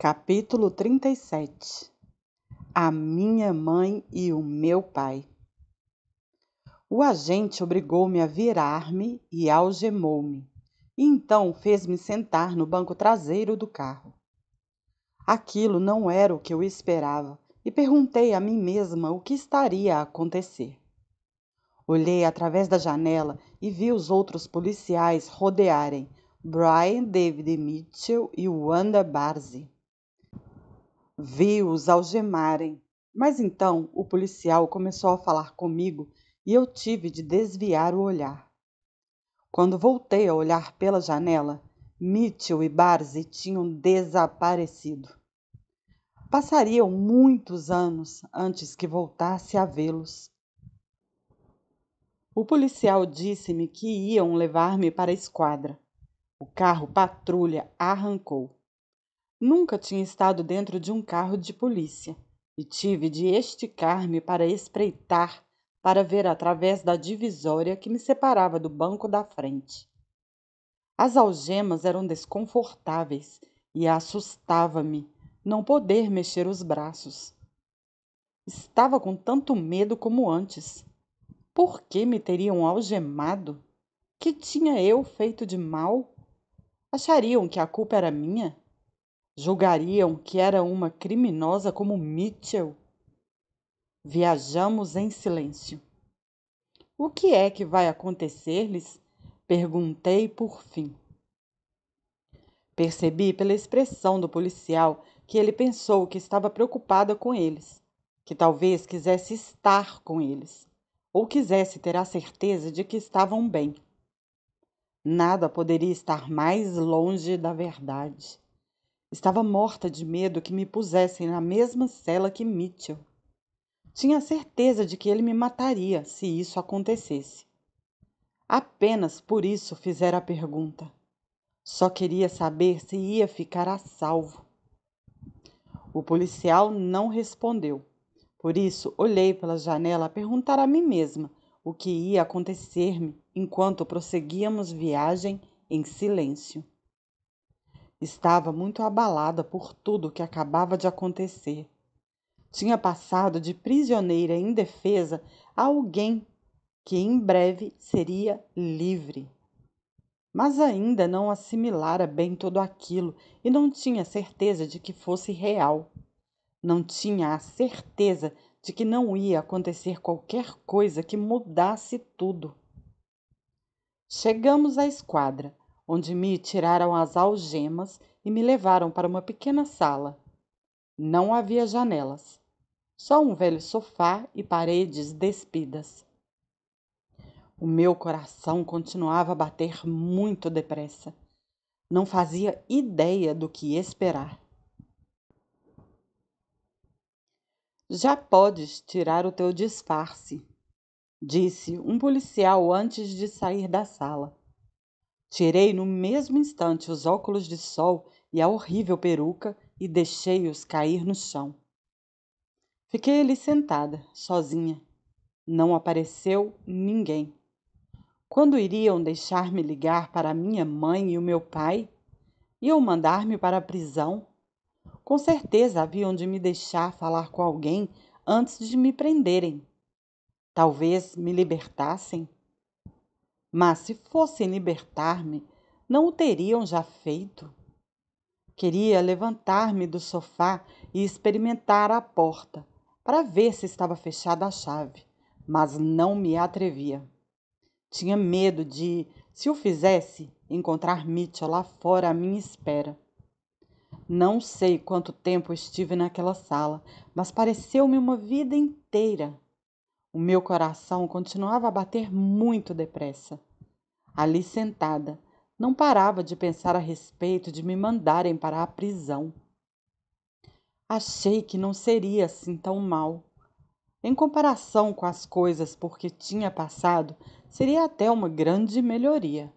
Capítulo 37 A minha mãe e o meu pai. O agente obrigou-me a virar-me e algemou-me. E então fez-me sentar no banco traseiro do carro. Aquilo não era o que eu esperava e perguntei a mim mesma o que estaria a acontecer. Olhei através da janela e vi os outros policiais rodearem Brian David Mitchell e Wanda Barzi viu-os algemarem. Mas então o policial começou a falar comigo e eu tive de desviar o olhar. Quando voltei a olhar pela janela, Mitchell e Barzi tinham desaparecido. Passariam muitos anos antes que voltasse a vê-los. O policial disse-me que iam levar-me para a esquadra. O carro patrulha arrancou. Nunca tinha estado dentro de um carro de polícia e tive de esticar-me para espreitar, para ver através da divisória que me separava do banco da frente. As algemas eram desconfortáveis e assustava-me não poder mexer os braços. Estava com tanto medo como antes. Por que me teriam algemado? Que tinha eu feito de mal? Achariam que a culpa era minha? Julgariam que era uma criminosa como Mitchell. Viajamos em silêncio. O que é que vai acontecer-lhes? Perguntei por fim. Percebi pela expressão do policial que ele pensou que estava preocupada com eles, que talvez quisesse estar com eles, ou quisesse ter a certeza de que estavam bem. Nada poderia estar mais longe da verdade. Estava morta de medo que me pusessem na mesma cela que Mitchell. Tinha certeza de que ele me mataria se isso acontecesse. Apenas por isso fizera a pergunta. Só queria saber se ia ficar a salvo. O policial não respondeu. Por isso, olhei pela janela a perguntar a mim mesma o que ia acontecer-me enquanto prosseguíamos viagem em silêncio. Estava muito abalada por tudo o que acabava de acontecer. Tinha passado de prisioneira indefesa a alguém que em breve seria livre. Mas ainda não assimilara bem tudo aquilo e não tinha certeza de que fosse real. Não tinha a certeza de que não ia acontecer qualquer coisa que mudasse tudo. Chegamos à esquadra onde me tiraram as algemas e me levaram para uma pequena sala. Não havia janelas, só um velho sofá e paredes despidas. O meu coração continuava a bater muito depressa. Não fazia ideia do que esperar. Já podes tirar o teu disfarce, disse um policial antes de sair da sala. Tirei no mesmo instante os óculos de sol e a horrível peruca e deixei-os cair no chão. Fiquei ali sentada, sozinha. Não apareceu ninguém. Quando iriam deixar-me ligar para minha mãe e o meu pai? Iam mandar-me para a prisão? Com certeza haviam de me deixar falar com alguém antes de me prenderem. Talvez me libertassem. Mas se fossem libertar-me, não o teriam já feito. Queria levantar-me do sofá e experimentar a porta, para ver se estava fechada a chave, mas não me atrevia. Tinha medo de, se o fizesse, encontrar Mitchell lá fora à minha espera. Não sei quanto tempo estive naquela sala, mas pareceu-me uma vida inteira. O meu coração continuava a bater muito depressa. Ali sentada, não parava de pensar a respeito de me mandarem para a prisão. Achei que não seria assim tão mal. Em comparação com as coisas por que tinha passado, seria até uma grande melhoria.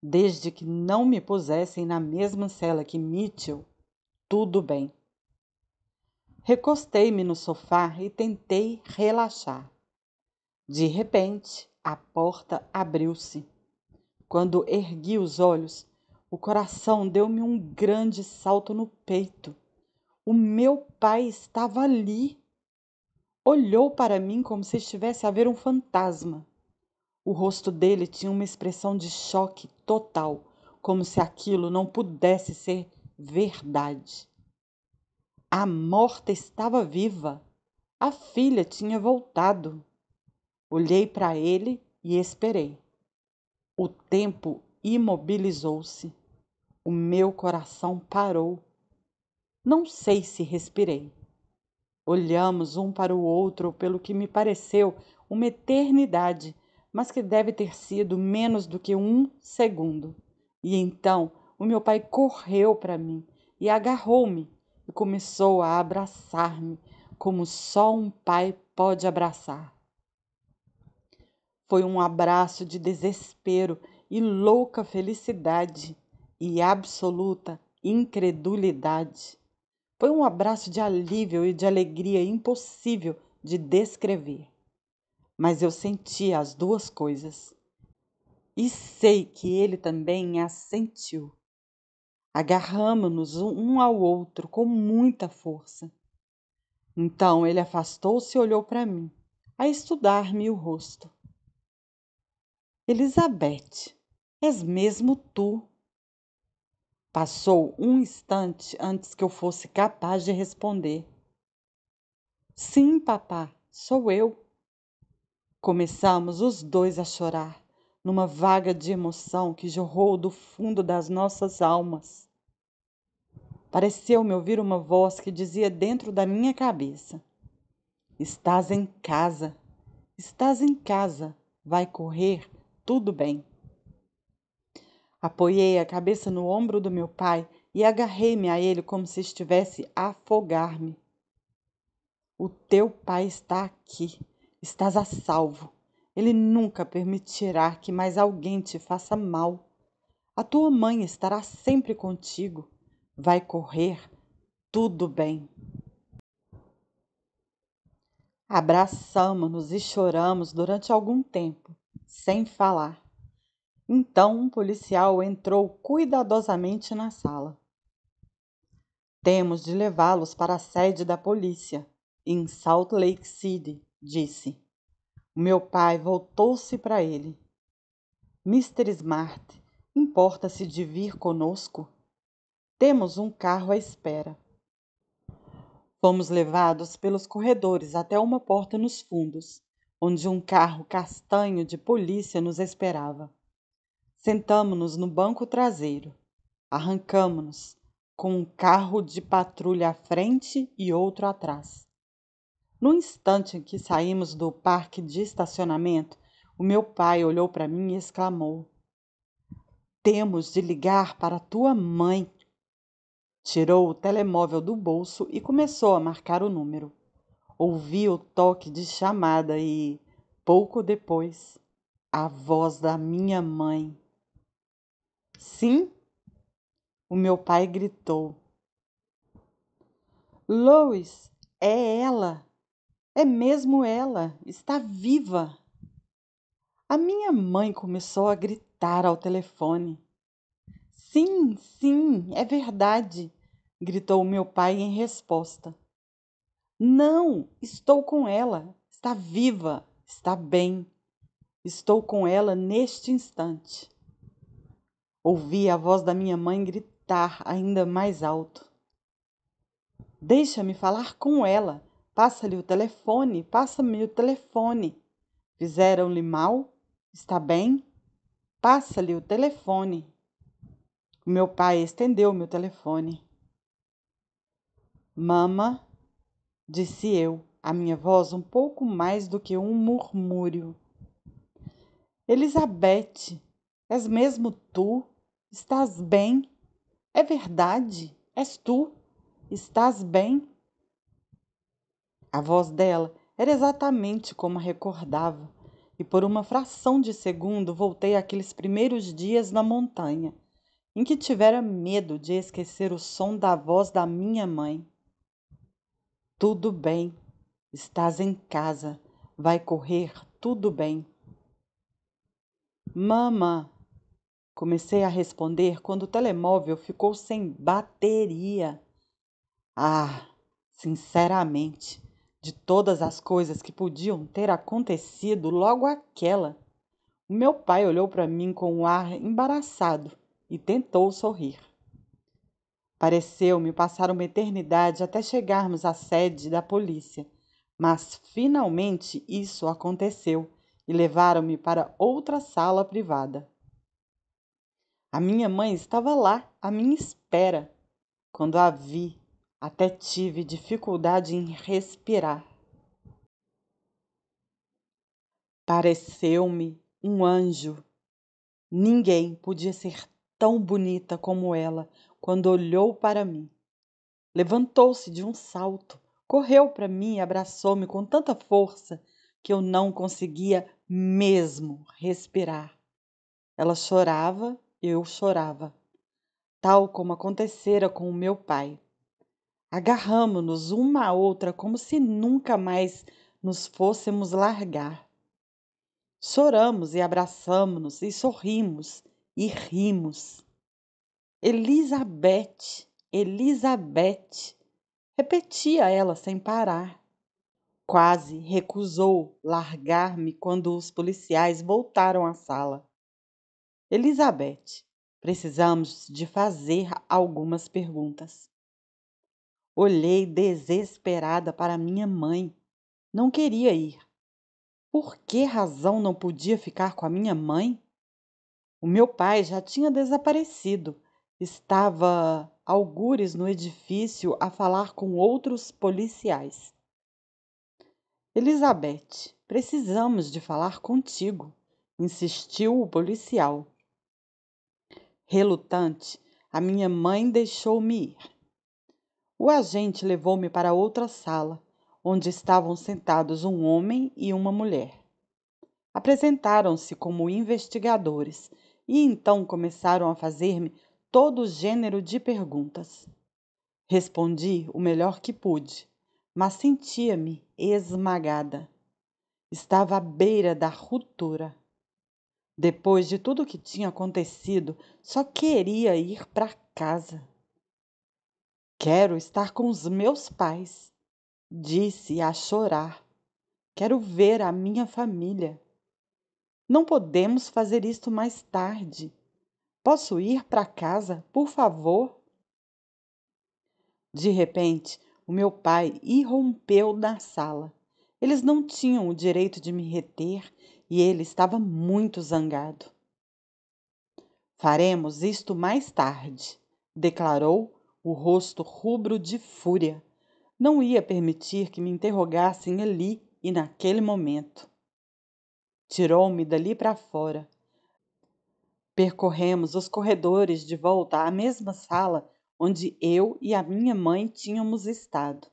Desde que não me pusessem na mesma cela que Mitchell, tudo bem. Recostei-me no sofá e tentei relaxar. De repente, a porta abriu-se. Quando ergui os olhos, o coração deu-me um grande salto no peito. O meu pai estava ali. Olhou para mim como se estivesse a ver um fantasma. O rosto dele tinha uma expressão de choque total, como se aquilo não pudesse ser verdade. A morta estava viva. A filha tinha voltado. Olhei para ele e esperei. O tempo imobilizou-se. O meu coração parou. Não sei se respirei. Olhamos um para o outro pelo que me pareceu uma eternidade, mas que deve ter sido menos do que um segundo. E então o meu pai correu para mim e agarrou-me e começou a abraçar-me como só um pai pode abraçar. Foi um abraço de desespero e louca felicidade e absoluta incredulidade. Foi um abraço de alívio e de alegria impossível de descrever. Mas eu senti as duas coisas. E sei que ele também as sentiu. Agarramo-nos um ao outro com muita força. Então ele afastou-se e olhou para mim, a estudar-me o rosto. Elizabeth, és mesmo tu? Passou um instante antes que eu fosse capaz de responder. Sim, papá, sou eu. Começamos os dois a chorar, numa vaga de emoção que jorrou do fundo das nossas almas. Pareceu-me ouvir uma voz que dizia dentro da minha cabeça: Estás em casa, estás em casa, vai correr, tudo bem. Apoiei a cabeça no ombro do meu pai e agarrei-me a ele como se estivesse a afogar-me. O teu pai está aqui, estás a salvo. Ele nunca permitirá que mais alguém te faça mal. A tua mãe estará sempre contigo vai correr tudo bem. Abraçamos-nos e choramos durante algum tempo, sem falar. Então um policial entrou cuidadosamente na sala. Temos de levá-los para a sede da polícia, em Salt Lake City, disse. Meu pai voltou-se para ele. Mr. Smart, importa-se de vir conosco? Temos um carro à espera. Fomos levados pelos corredores até uma porta nos fundos, onde um carro castanho de polícia nos esperava. Sentamo-nos no banco traseiro. arrancamos nos com um carro de patrulha à frente e outro atrás. No instante em que saímos do parque de estacionamento, o meu pai olhou para mim e exclamou: Temos de ligar para tua mãe. Tirou o telemóvel do bolso e começou a marcar o número. Ouvi o toque de chamada e, pouco depois, a voz da minha mãe. Sim? O meu pai gritou. Lois, é ela. É mesmo ela. Está viva. A minha mãe começou a gritar ao telefone. Sim, sim, é verdade gritou meu pai em resposta. Não, estou com ela. Está viva, está bem. Estou com ela neste instante. Ouvi a voz da minha mãe gritar ainda mais alto. Deixa-me falar com ela. Passa-lhe o telefone, passa-me o telefone. Fizeram-lhe mal? Está bem? Passa-lhe o telefone. Meu pai estendeu o meu telefone. Mama, disse eu, a minha voz um pouco mais do que um murmúrio. Elizabeth, és mesmo tu? Estás bem? É verdade, és tu? Estás bem? A voz dela era exatamente como a recordava, e por uma fração de segundo voltei àqueles primeiros dias na montanha, em que tivera medo de esquecer o som da voz da minha mãe. Tudo bem, estás em casa, vai correr tudo bem. Mama, comecei a responder quando o telemóvel ficou sem bateria. Ah, sinceramente, de todas as coisas que podiam ter acontecido, logo aquela. O meu pai olhou para mim com um ar embaraçado e tentou sorrir. Pareceu-me passar uma eternidade até chegarmos à sede da polícia, mas finalmente isso aconteceu e levaram-me para outra sala privada. A minha mãe estava lá, à minha espera. Quando a vi, até tive dificuldade em respirar. Pareceu-me um anjo. Ninguém podia ser tão bonita como ela, quando olhou para mim. Levantou-se de um salto, correu para mim e abraçou-me com tanta força que eu não conseguia mesmo respirar. Ela chorava, eu chorava, tal como acontecera com o meu pai. Agarramo-nos uma à outra como se nunca mais nos fôssemos largar. Choramos e abraçamos-nos e sorrimos e rimos. Elizabeth, Elizabeth, repetia ela sem parar. Quase recusou largar-me quando os policiais voltaram à sala. Elizabeth, precisamos de fazer algumas perguntas. Olhei desesperada para minha mãe. Não queria ir. Por que razão não podia ficar com a minha mãe? O meu pai já tinha desaparecido Estava algures no edifício a falar com outros policiais. Elizabeth, precisamos de falar contigo, insistiu o policial. Relutante, a minha mãe deixou-me ir. O agente levou-me para outra sala, onde estavam sentados um homem e uma mulher. Apresentaram-se como investigadores e então começaram a fazer-me todo gênero de perguntas. Respondi o melhor que pude, mas sentia-me esmagada. Estava à beira da ruptura. Depois de tudo o que tinha acontecido, só queria ir para casa. Quero estar com os meus pais, disse a chorar. Quero ver a minha família. Não podemos fazer isto mais tarde. Posso ir para casa, por favor? De repente, o meu pai irrompeu na sala. Eles não tinham o direito de me reter e ele estava muito zangado. Faremos isto mais tarde, declarou, o rosto rubro de fúria. Não ia permitir que me interrogassem ali e naquele momento. Tirou-me dali para fora Percorremos os corredores de volta à mesma sala onde eu e a minha mãe tínhamos estado.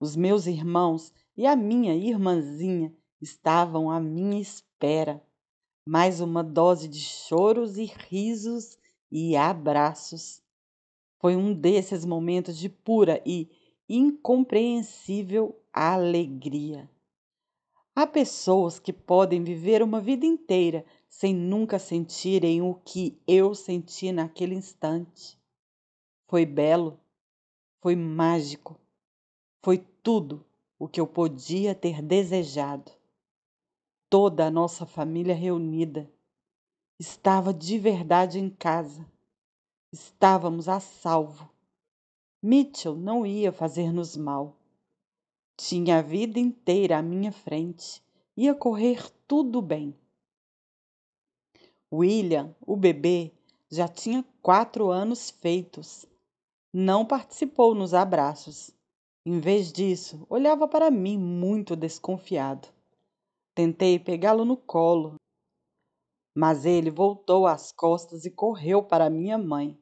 Os meus irmãos e a minha irmãzinha estavam à minha espera. Mais uma dose de choros e risos e abraços. Foi um desses momentos de pura e incompreensível alegria. Há pessoas que podem viver uma vida inteira sem nunca sentirem o que eu senti naquele instante. Foi belo, foi mágico, foi tudo o que eu podia ter desejado. Toda a nossa família reunida. Estava de verdade em casa. Estávamos a salvo. Mitchell não ia fazer-nos mal. Tinha a vida inteira à minha frente. Ia correr tudo bem. William, o bebê, já tinha quatro anos feitos. Não participou nos abraços. Em vez disso, olhava para mim muito desconfiado. Tentei pegá-lo no colo, mas ele voltou às costas e correu para minha mãe.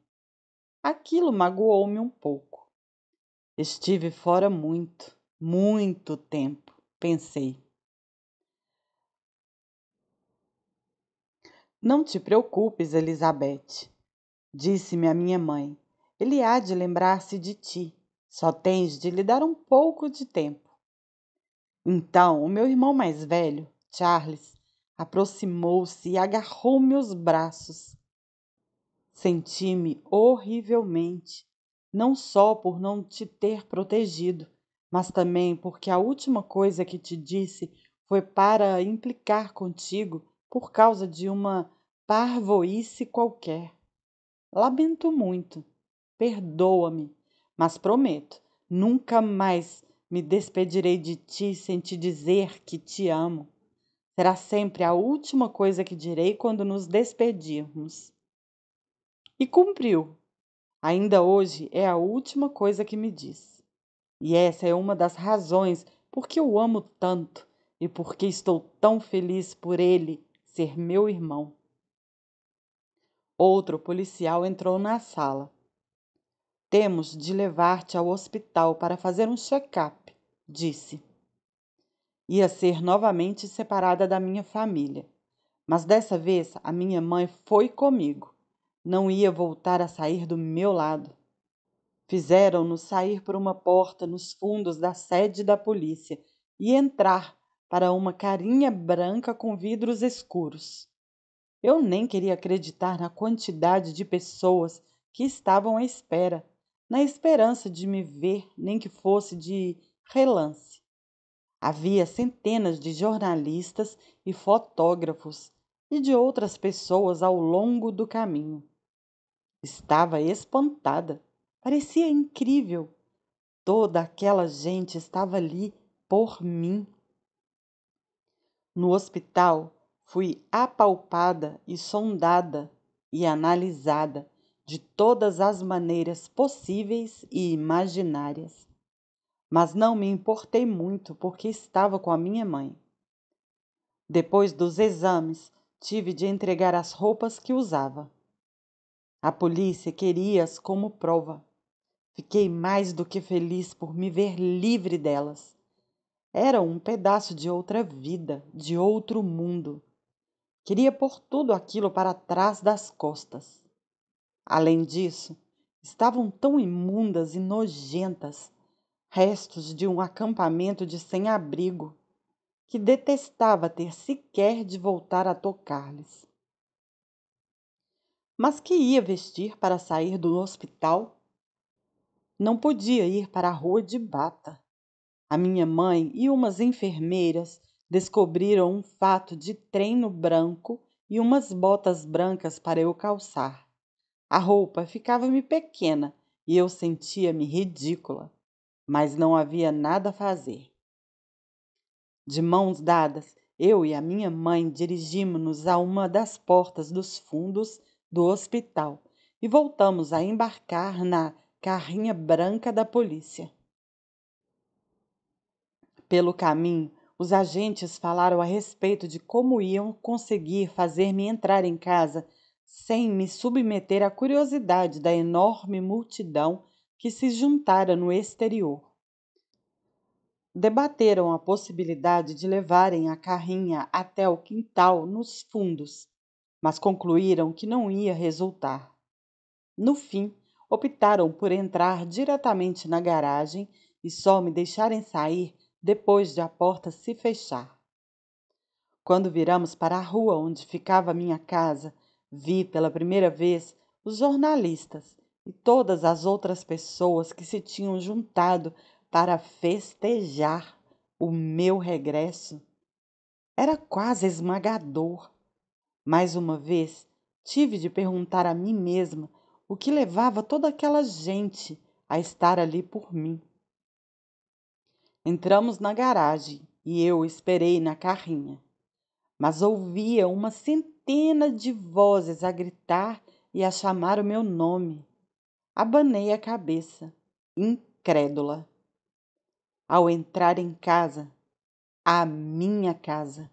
Aquilo magoou-me um pouco. Estive fora muito. Muito tempo, pensei. Não te preocupes, Elizabeth, disse-me a minha mãe. Ele há de lembrar-se de ti. Só tens de lhe dar um pouco de tempo. Então, o meu irmão mais velho, Charles, aproximou-se e agarrou me os braços. Senti-me horrivelmente, não só por não te ter protegido, mas também porque a última coisa que te disse foi para implicar contigo por causa de uma parvoíce qualquer. Lamento muito, perdoa-me, mas prometo, nunca mais me despedirei de ti sem te dizer que te amo. Será sempre a última coisa que direi quando nos despedirmos. E cumpriu. Ainda hoje é a última coisa que me diz. E essa é uma das razões por que o amo tanto e por que estou tão feliz por ele ser meu irmão. Outro policial entrou na sala. Temos de levar-te ao hospital para fazer um check-up, disse. Ia ser novamente separada da minha família, mas dessa vez a minha mãe foi comigo. Não ia voltar a sair do meu lado. Fizeram-no sair por uma porta nos fundos da sede da polícia e entrar para uma carinha branca com vidros escuros. Eu nem queria acreditar na quantidade de pessoas que estavam à espera, na esperança de me ver, nem que fosse de relance. Havia centenas de jornalistas e fotógrafos e de outras pessoas ao longo do caminho. Estava espantada. Parecia incrível. Toda aquela gente estava ali por mim. No hospital, fui apalpada e sondada e analisada de todas as maneiras possíveis e imaginárias. Mas não me importei muito porque estava com a minha mãe. Depois dos exames, tive de entregar as roupas que usava. A polícia queria-as como prova. Fiquei mais do que feliz por me ver livre delas. Era um pedaço de outra vida, de outro mundo. Queria pôr tudo aquilo para trás das costas. Além disso, estavam tão imundas e nojentas, restos de um acampamento de sem-abrigo, que detestava ter sequer de voltar a tocar-lhes. Mas que ia vestir para sair do hospital? Não podia ir para a rua de bata. A minha mãe e umas enfermeiras descobriram um fato de treino branco e umas botas brancas para eu calçar. A roupa ficava-me pequena e eu sentia-me ridícula, mas não havia nada a fazer. De mãos dadas, eu e a minha mãe dirigimos-nos a uma das portas dos fundos do hospital e voltamos a embarcar na carrinha branca da polícia. Pelo caminho, os agentes falaram a respeito de como iam conseguir fazer-me entrar em casa sem me submeter à curiosidade da enorme multidão que se juntara no exterior. Debateram a possibilidade de levarem a carrinha até o quintal nos fundos, mas concluíram que não ia resultar. No fim, optaram por entrar diretamente na garagem e só me deixarem sair depois de a porta se fechar. Quando viramos para a rua onde ficava minha casa, vi pela primeira vez os jornalistas e todas as outras pessoas que se tinham juntado para festejar o meu regresso. Era quase esmagador. Mais uma vez, tive de perguntar a mim mesma o que levava toda aquela gente a estar ali por mim. Entramos na garagem e eu esperei na carrinha, mas ouvia uma centena de vozes a gritar e a chamar o meu nome. Abanei a cabeça, incrédula. Ao entrar em casa, a minha casa,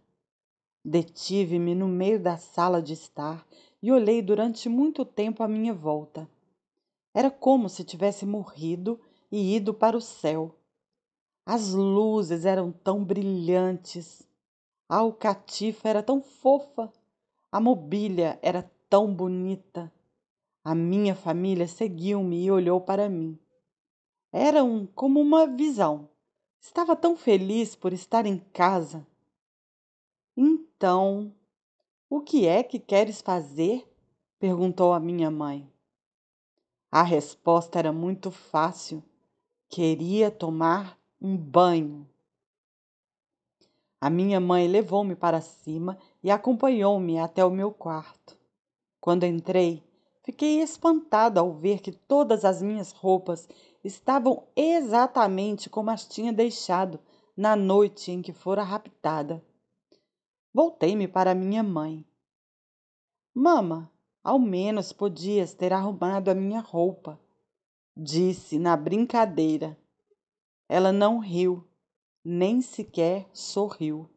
detive-me no meio da sala de estar e olhei durante muito tempo à minha volta. Era como se tivesse morrido e ido para o céu. As luzes eram tão brilhantes, a alcatifa era tão fofa, a mobília era tão bonita. A minha família seguiu-me e olhou para mim. Era um, como uma visão. Estava tão feliz por estar em casa. Então, o que é que queres fazer? perguntou a minha mãe. A resposta era muito fácil. Queria tomar um banho. A minha mãe levou-me para cima e acompanhou-me até o meu quarto. Quando entrei, fiquei espantada ao ver que todas as minhas roupas estavam exatamente como as tinha deixado na noite em que fora raptada voltei-me para minha mãe. Mama, ao menos podias ter arrumado a minha roupa, disse na brincadeira. Ela não riu, nem sequer sorriu.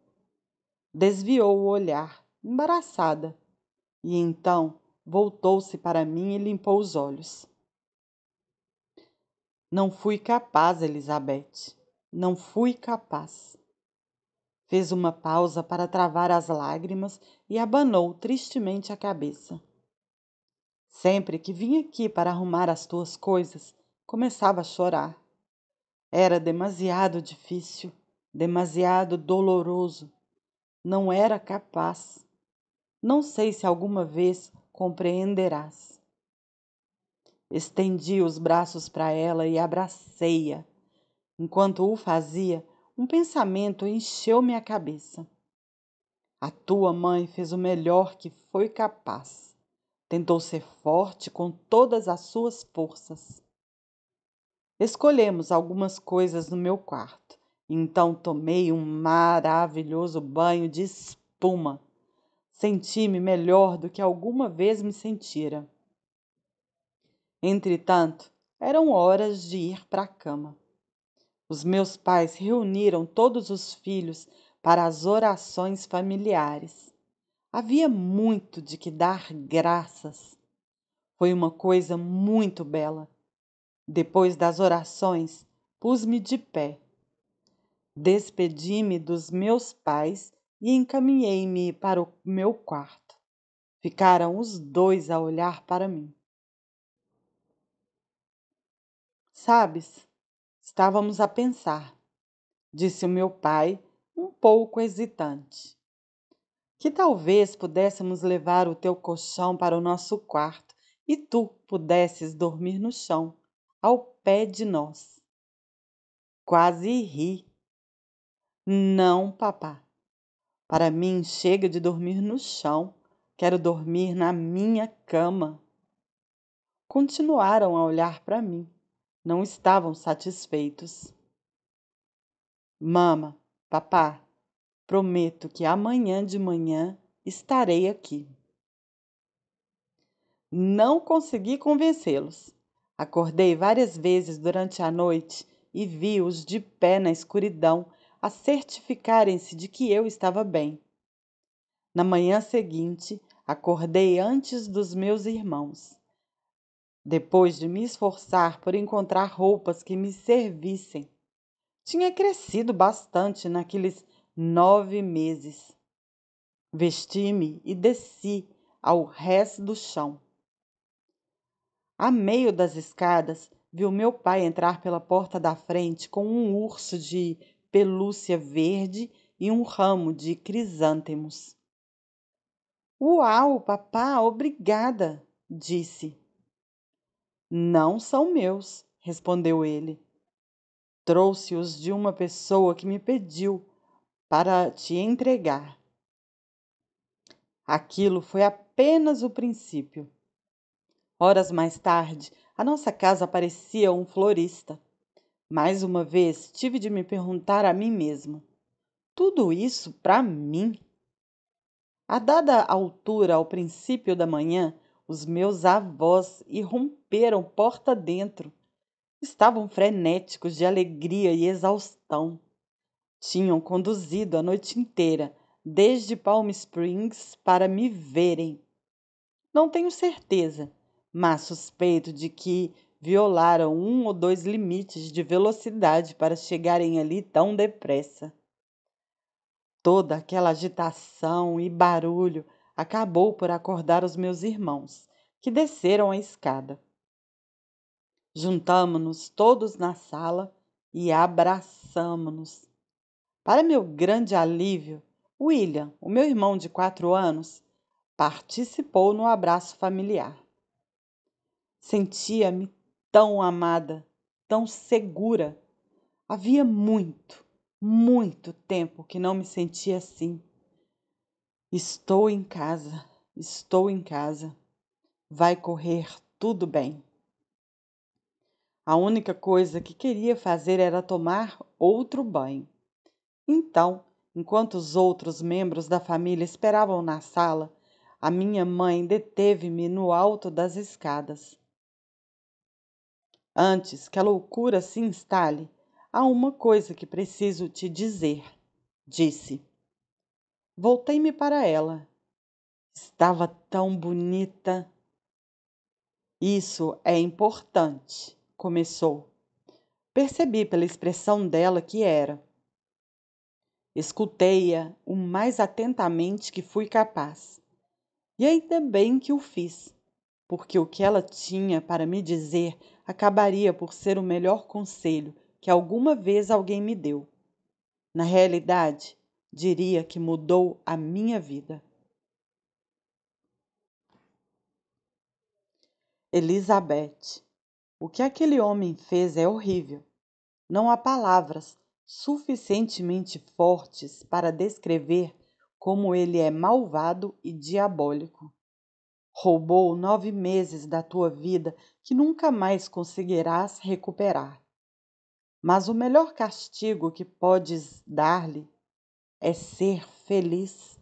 Desviou o olhar, embaraçada, e então voltou-se para mim e limpou os olhos. Não fui capaz, Elizabeth. Não fui capaz. Fez uma pausa para travar as lágrimas e abanou tristemente a cabeça. Sempre que vinha aqui para arrumar as tuas coisas, começava a chorar. Era demasiado difícil, demasiado doloroso. Não era capaz. Não sei se alguma vez compreenderás. Estendi os braços para ela e abracei-a. Enquanto o fazia, um pensamento encheu minha cabeça. A tua mãe fez o melhor que foi capaz. Tentou ser forte com todas as suas forças. Escolhemos algumas coisas no meu quarto. Então tomei um maravilhoso banho de espuma. Senti-me melhor do que alguma vez me sentira. Entretanto, eram horas de ir para a cama. Os meus pais reuniram todos os filhos para as orações familiares. Havia muito de que dar graças. Foi uma coisa muito bela. Depois das orações, pus-me de pé. Despedi-me dos meus pais e encaminhei-me para o meu quarto. Ficaram os dois a olhar para mim. Sabes, Estávamos a pensar, disse o meu pai, um pouco hesitante, que talvez pudéssemos levar o teu colchão para o nosso quarto e tu pudesses dormir no chão, ao pé de nós. Quase ri. Não, papá. Para mim, chega de dormir no chão. Quero dormir na minha cama. Continuaram a olhar para mim não estavam satisfeitos. Mama, papá, prometo que amanhã de manhã estarei aqui. Não consegui convencê-los. Acordei várias vezes durante a noite e vi-os de pé na escuridão a certificarem-se de que eu estava bem. Na manhã seguinte, acordei antes dos meus irmãos. Depois de me esforçar por encontrar roupas que me servissem, tinha crescido bastante naqueles nove meses. Vesti-me e desci ao rés do chão. A meio das escadas, o meu pai entrar pela porta da frente com um urso de pelúcia verde e um ramo de crisântemos. Uau, papá, obrigada, disse. Não são meus, respondeu ele. Trouxe-os de uma pessoa que me pediu para te entregar. Aquilo foi apenas o princípio. Horas mais tarde, a nossa casa parecia um florista. Mais uma vez tive de me perguntar a mim mesmo: tudo isso para mim? A dada altura, ao princípio da manhã, os meus avós irromperam porta dentro. Estavam frenéticos de alegria e exaustão. Tinham conduzido a noite inteira, desde Palm Springs, para me verem. Não tenho certeza, mas suspeito de que violaram um ou dois limites de velocidade para chegarem ali tão depressa. Toda aquela agitação e barulho acabou por acordar os meus irmãos, que desceram a escada. Juntamo-nos todos na sala e abraçamo-nos. Para meu grande alívio, William, o meu irmão de quatro anos, participou no abraço familiar. Sentia-me tão amada, tão segura. Havia muito, muito tempo que não me sentia assim. Estou em casa, estou em casa. Vai correr tudo bem. A única coisa que queria fazer era tomar outro banho. Então, enquanto os outros membros da família esperavam na sala, a minha mãe deteve-me no alto das escadas. Antes que a loucura se instale, há uma coisa que preciso te dizer, disse. Voltei-me para ela. Estava tão bonita. Isso é importante, começou. Percebi pela expressão dela que era. Escutei-a o mais atentamente que fui capaz. E ainda bem que o fiz, porque o que ela tinha para me dizer acabaria por ser o melhor conselho que alguma vez alguém me deu. Na realidade, diria que mudou a minha vida. Elizabeth, o que aquele homem fez é horrível. Não há palavras suficientemente fortes para descrever como ele é malvado e diabólico. Roubou nove meses da tua vida que nunca mais conseguirás recuperar. Mas o melhor castigo que podes dar-lhe é ser feliz,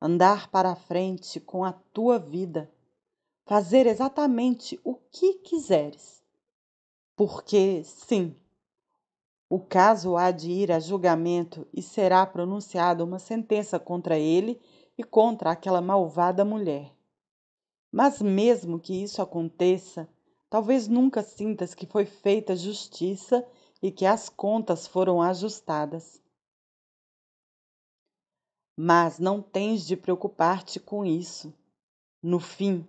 andar para frente com a tua vida, fazer exatamente o que quiseres. Porque, sim, o caso há de ir a julgamento e será pronunciada uma sentença contra ele e contra aquela malvada mulher. Mas, mesmo que isso aconteça, talvez nunca sintas que foi feita justiça e que as contas foram ajustadas mas não tens de preocupar-te com isso. No fim,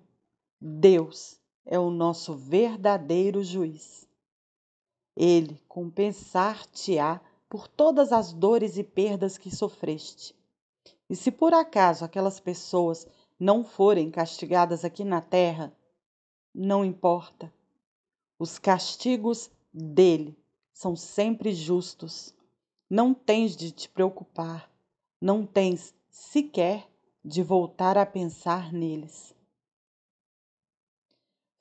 Deus é o nosso verdadeiro juiz. Ele compensar-te-á por todas as dores e perdas que sofreste. E se por acaso aquelas pessoas não forem castigadas aqui na terra, não importa. Os castigos dele são sempre justos. Não tens de te preocupar não tens sequer de voltar a pensar neles.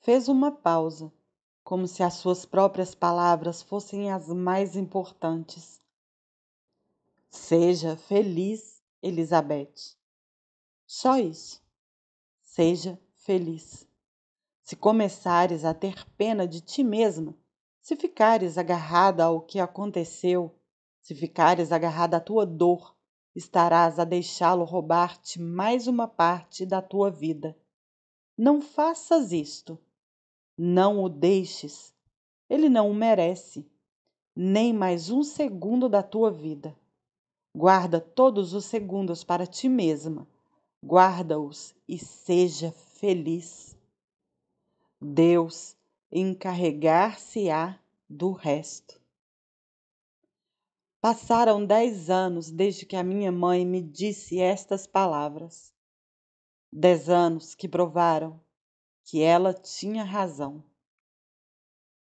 Fez uma pausa, como se as suas próprias palavras fossem as mais importantes. Seja feliz, Elizabeth. Só isso. Seja feliz. Se começares a ter pena de ti mesma, se ficares agarrada ao que aconteceu, se ficares agarrada à tua dor, estarás a deixá-lo roubar-te mais uma parte da tua vida. Não faças isto. Não o deixes. Ele não o merece, nem mais um segundo da tua vida. Guarda todos os segundos para ti mesma. Guarda-os e seja feliz. Deus encarregar-se-á do resto. Passaram dez anos desde que a minha mãe me disse estas palavras. Dez anos que provaram que ela tinha razão.